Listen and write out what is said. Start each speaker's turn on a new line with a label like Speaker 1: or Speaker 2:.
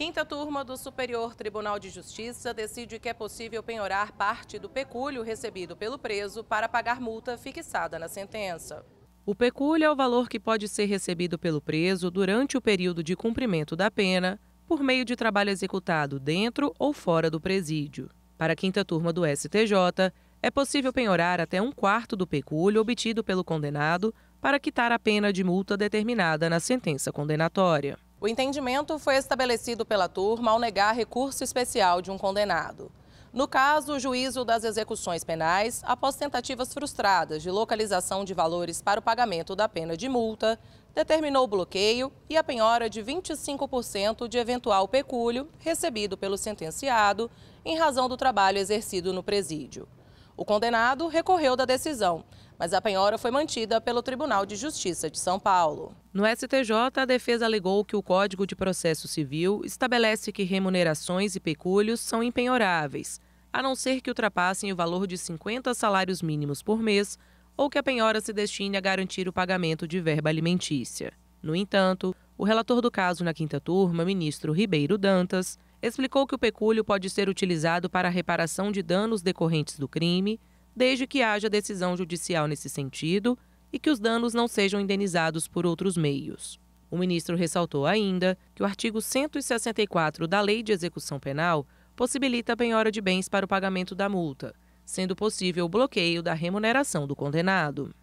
Speaker 1: Quinta turma do Superior Tribunal de Justiça decide que é possível penhorar parte do pecúlio recebido pelo preso para pagar multa fixada na sentença. O pecúlio é o valor que pode ser recebido pelo preso durante o período de cumprimento da pena, por meio de trabalho executado dentro ou fora do presídio. Para a quinta turma do STJ, é possível penhorar até um quarto do pecúlio obtido pelo condenado para quitar a pena de multa determinada na sentença condenatória. O entendimento foi estabelecido pela turma ao negar recurso especial de um condenado. No caso, o juízo das execuções penais, após tentativas frustradas de localização de valores para o pagamento da pena de multa, determinou o bloqueio e a penhora de 25% de eventual pecúlio recebido pelo sentenciado em razão do trabalho exercido no presídio. O condenado recorreu da decisão, mas a penhora foi mantida pelo Tribunal de Justiça de São Paulo. No STJ, a defesa alegou que o Código de Processo Civil estabelece que remunerações e pecúlios são empenhoráveis, a não ser que ultrapassem o valor de 50 salários mínimos por mês ou que a penhora se destine a garantir o pagamento de verba alimentícia. No entanto, o relator do caso na quinta turma, ministro Ribeiro Dantas, explicou que o pecúlio pode ser utilizado para a reparação de danos decorrentes do crime, desde que haja decisão judicial nesse sentido e que os danos não sejam indenizados por outros meios. O ministro ressaltou ainda que o artigo 164 da Lei de Execução Penal possibilita a penhora de bens para o pagamento da multa, sendo possível o bloqueio da remuneração do condenado.